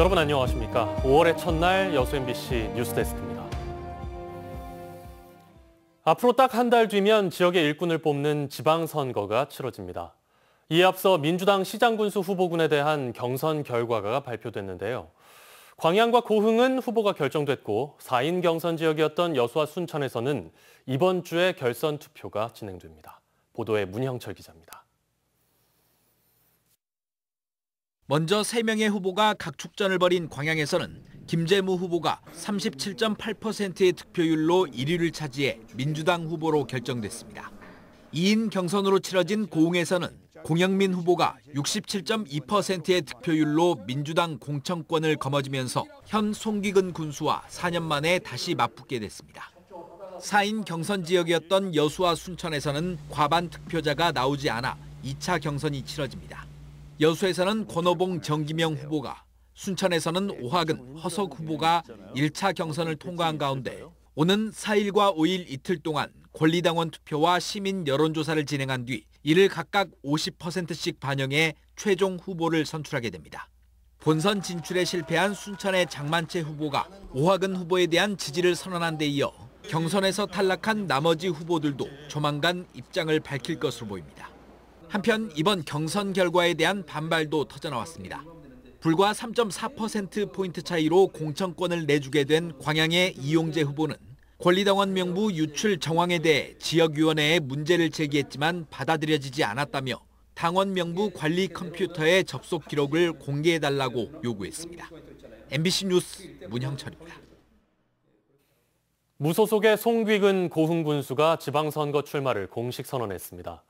여러분 안녕하십니까. 5월의 첫날 여수 MBC 뉴스데스크입니다. 앞으로 딱 한 달 뒤면 지역의 일꾼을 뽑는 지방선거가 치러집니다. 이에 앞서 민주당 시장군수 후보군에 대한 경선 결과가 발표됐는데요. 광양과 고흥은 후보가 결정됐고 4인 경선 지역이었던 여수와 순천에서는 이번 주에 결선 투표가 진행됩니다. 보도에 문형철 기자입니다. 먼저 3명의 후보가 각 축전을 벌인 광양에서는 김재무 후보가 37.8%의 득표율로 1위를 차지해 민주당 후보로 결정됐습니다. 2인 경선으로 치러진 고흥에서는 공영민 후보가 67.2%의 득표율로 민주당 공천권을 거머쥐면서 현 송기근 군수와 4년 만에 다시 맞붙게 됐습니다. 4인 경선 지역이었던 여수와 순천에서는 과반 득표자가 나오지 않아 2차 경선이 치러집니다. 여수에서는 권오봉 정기명 후보가 순천에서는 오학은 허석 후보가 1차 경선을 통과한 가운데 오는 4일과 5일 이틀 동안 권리당원 투표와 시민 여론조사를 진행한 뒤 이를 각각 50%씩 반영해 최종 후보를 선출하게 됩니다. 본선 진출에 실패한 순천의 장만채 후보가 오학은 후보에 대한 지지를 선언한 데 이어 경선에서 탈락한 나머지 후보들도 조만간 입장을 밝힐 것으로 보입니다. 한편 이번 경선 결과에 대한 반발도 터져나왔습니다. 불과 3.4%포인트 차이로 공천권을 내주게 된 광양의 이용재 후보는 권리당원 명부 유출 정황에 대해 지역위원회에 문제를 제기했지만 받아들여지지 않았다며 당원 명부 관리 컴퓨터의 접속 기록을 공개해달라고 요구했습니다. MBC 뉴스 문형철입니다. 무소속의 송귀근 고흥 군수가 지방선거 출마를 공식 선언했습니다.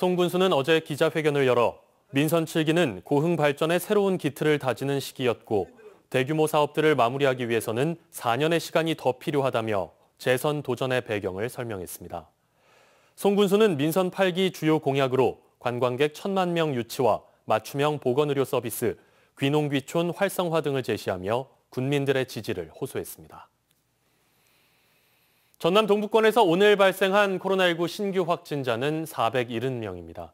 송 군수는 어제 기자회견을 열어 민선 7기는 고흥 발전의 새로운 기틀을 다지는 시기였고 대규모 사업들을 마무리하기 위해서는 4년의 시간이 더 필요하다며 재선 도전의 배경을 설명했습니다. 송 군수는 민선 8기 주요 공약으로 관광객 1천만 명 유치와 맞춤형 보건의료 서비스, 귀농귀촌 활성화 등을 제시하며 군민들의 지지를 호소했습니다. 전남 동북권에서 오늘 발생한 코로나19 신규 확진자는 470명입니다.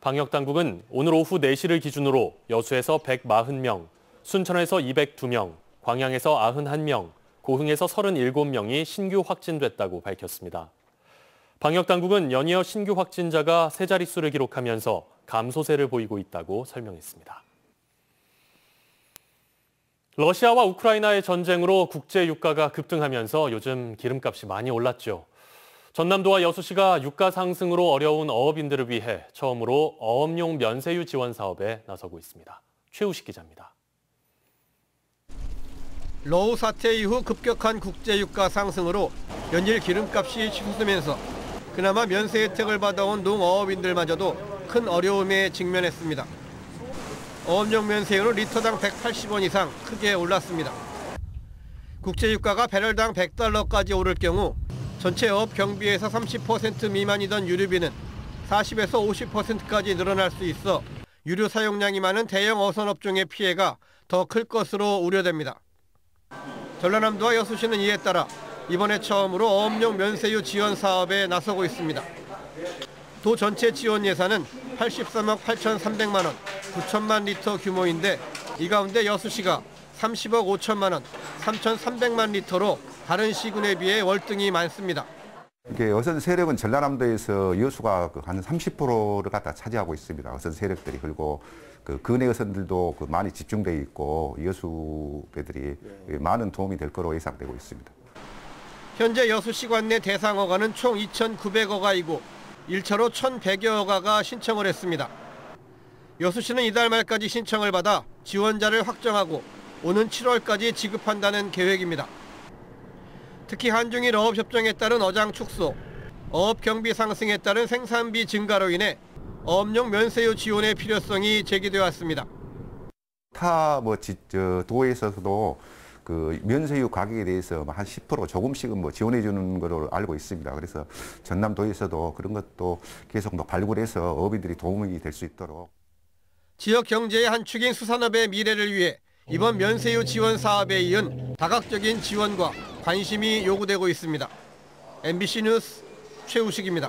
방역당국은 오늘 오후 4시를 기준으로 여수에서 140명, 순천에서 202명, 광양에서 91명, 고흥에서 37명이 신규 확진됐다고 밝혔습니다. 방역당국은 연이어 신규 확진자가 세 자릿수를 기록하면서 감소세를 보이고 있다고 설명했습니다. 러시아와 우크라이나의 전쟁으로 국제 유가가 급등하면서 요즘 기름값이 많이 올랐죠. 전남도와 여수시가 유가 상승으로 어려운 어업인들을 위해 처음으로 어업용 면세유 지원 사업에 나서고 있습니다. 최우식 기자입니다. 러우 사태 이후 급격한 국제 유가 상승으로 연일 기름값이 치솟으면서 그나마 면세 혜택을 받아온 농어업인들마저도 큰 어려움에 직면했습니다. 어업용 면세율은 리터당 180원 이상 크게 올랐습니다. 국제유가가 배럴당 100달러까지 오를 경우 전체 업 경비에서 30% 미만이던 유류비는 40에서 50%까지 늘어날 수 있어 유류 사용량이 많은 대형 어선업종의 피해가 더 클 것으로 우려됩니다. 전라남도와 여수시는 이에 따라 이번에 처음으로 어업용 면세유 지원 사업에 나서고 있습니다. 도 전체 지원 예산은 83억 8,300만 원, 9천만 리터 규모인데 이 가운데 여수시가 30억 5천만 원, 3,300만 리터로 다른 시군에 비해 월등히 많습니다. 이게 여선 세력은 전라남도에서 여수가 그 한 30%를 갖다 차지하고 있습니다. 여선 세력들이 그리고 그 근해 여선들도 그 많이 집중돼 있고 여수 배들이 예. 많은 도움이 될 거로 예상되고 있습니다. 현재 여수시관 내 대상어가는 총 2,900여 가이고 일차로 1,100여 가가 신청을 했습니다. 여수시는 이달 말까지 신청을 받아 지원자를 확정하고 오는 7월까지 지급한다는 계획입니다. 특히 한중일 어업협정에 따른 어장 축소, 어업 경비 상승에 따른 생산비 증가로 인해 어업용 면세유 지원의 필요성이 제기되었습니다. 타뭐 도에서도 있어그 면세유 가격에 대해서 뭐 한 10% 조금씩은 뭐 지원해 주는 걸로 알고 있습니다. 그래서 전남도에서도 그런 것도 계속 뭐 발굴해서 어업인들이 도움이 될 수 있도록. 지역 경제의 한 축인 수산업의 미래를 위해 이번 면세유 지원 사업에 이은 다각적인 지원과 관심이 요구되고 있습니다. MBC 뉴스 최우식입니다.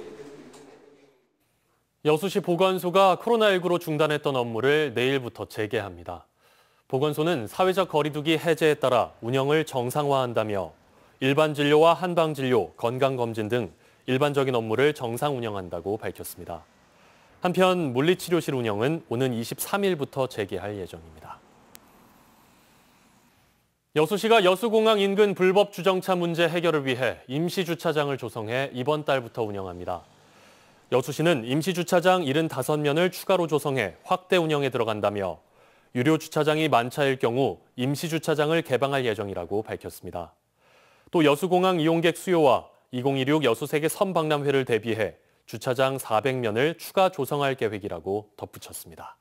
여수시 보건소가 코로나19로 중단했던 업무를 내일부터 재개합니다. 보건소는 사회적 거리두기 해제에 따라 운영을 정상화한다며 일반 진료와 한방 진료, 건강 검진 등 일반적인 업무를 정상 운영한다고 밝혔습니다. 한편 물리치료실 운영은 오는 23일부터 재개할 예정입니다. 여수시가 여수공항 인근 불법 주정차 문제 해결을 위해 임시주차장을 조성해 이번 달부터 운영합니다. 여수시는 임시주차장 75면을 추가로 조성해 확대 운영에 들어간다며 유료 주차장이 만차일 경우 임시주차장을 개방할 예정이라고 밝혔습니다. 또 여수공항 이용객 수요와 2016 여수세계 선박람회를 대비해 주차장 400면을 추가 조성할 계획이라고 덧붙였습니다.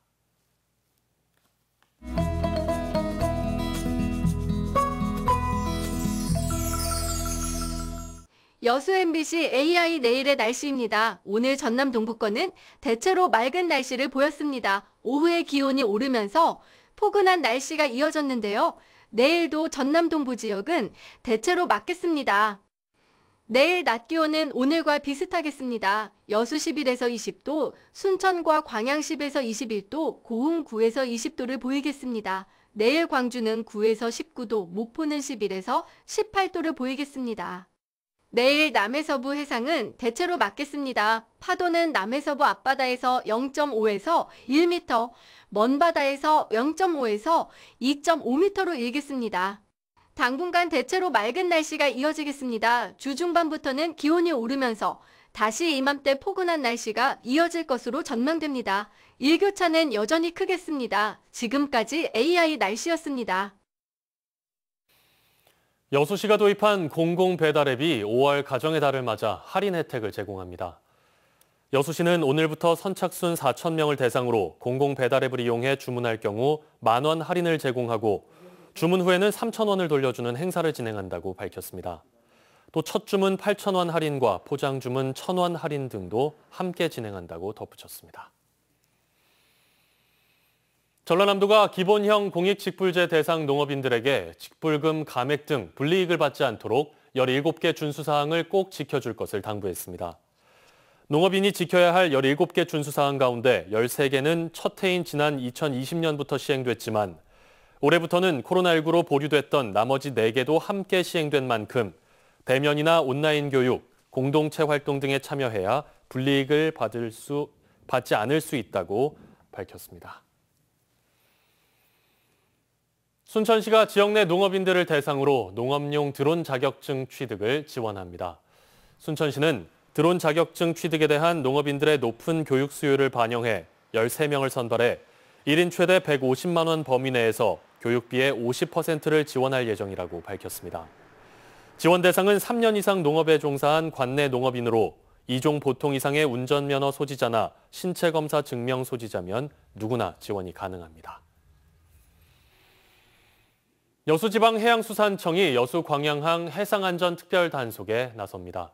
여수 MBC AI 내일의 날씨입니다. 오늘 전남 동부권은 대체로 맑은 날씨를 보였습니다. 오후에 기온이 오르면서 포근한 날씨가 이어졌는데요. 내일도 전남 동부 지역은 대체로 맑겠습니다. 내일 낮 기온은 오늘과 비슷하겠습니다. 여수 11에서 20도, 순천과 광양 10에서 21도, 고흥 9에서 20도를 보이겠습니다. 내일 광주는 9에서 19도, 목포는 11에서 18도를 보이겠습니다. 내일 남해서부 해상은 대체로 맞겠습니다. 파도는 남해서부 앞바다에서 0.5에서 1m, 먼 바다에서 0.5에서 2.5m로 일겠습니다. 당분간 대체로 맑은 날씨가 이어지겠습니다. 주중반부터는 기온이 오르면서 다시 이맘때 포근한 날씨가 이어질 것으로 전망됩니다. 일교차는 여전히 크겠습니다. 지금까지 AI 날씨였습니다. 여수시가 도입한 공공배달앱이 5월 가정의 달을 맞아 할인 혜택을 제공합니다. 여수시는 오늘부터 선착순 4천 명을 대상으로 공공배달앱을 이용해 주문할 경우 만원 할인을 제공하고 주문 후에는 3,000원을 돌려주는 행사를 진행한다고 밝혔습니다. 또 첫 주문 8,000원 할인과 포장 주문 1,000원 할인 등도 함께 진행한다고 덧붙였습니다. 전라남도가 기본형 공익직불제 대상 농업인들에게 직불금 감액 등 불이익을 받지 않도록 17개 준수사항을 꼭 지켜줄 것을 당부했습니다. 농업인이 지켜야 할 17개 준수사항 가운데 13개는 첫 해인 지난 2020년부터 시행됐지만 올해부터는 코로나19로 보류됐던 나머지 4개도 함께 시행된 만큼 대면이나 온라인 교육, 공동체 활동 등에 참여해야 불이익을 받을 수, 받지 않을 수 있다고 밝혔습니다. 순천시가 지역 내 농업인들을 대상으로 농업용 드론 자격증 취득을 지원합니다. 순천시는 드론 자격증 취득에 대한 농업인들의 높은 교육 수요를 반영해 13명을 선발해 1인 최대 150만 원 범위 내에서 교육비의 50%를 지원할 예정이라고 밝혔습니다. 지원 대상은 3년 이상 농업에 종사한 관내 농업인으로 이종 보통 이상의 운전면허 소지자나 신체검사 증명 소지자면 누구나 지원이 가능합니다. 여수지방해양수산청이 여수광양항 해상안전특별단속에 나섭니다.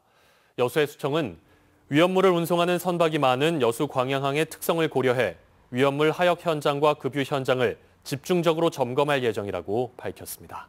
여수해수청은 위험물을 운송하는 선박이 많은 여수광양항의 특성을 고려해 위험물 하역 현장과 급유 현장을 집중적으로 점검할 예정이라고 밝혔습니다.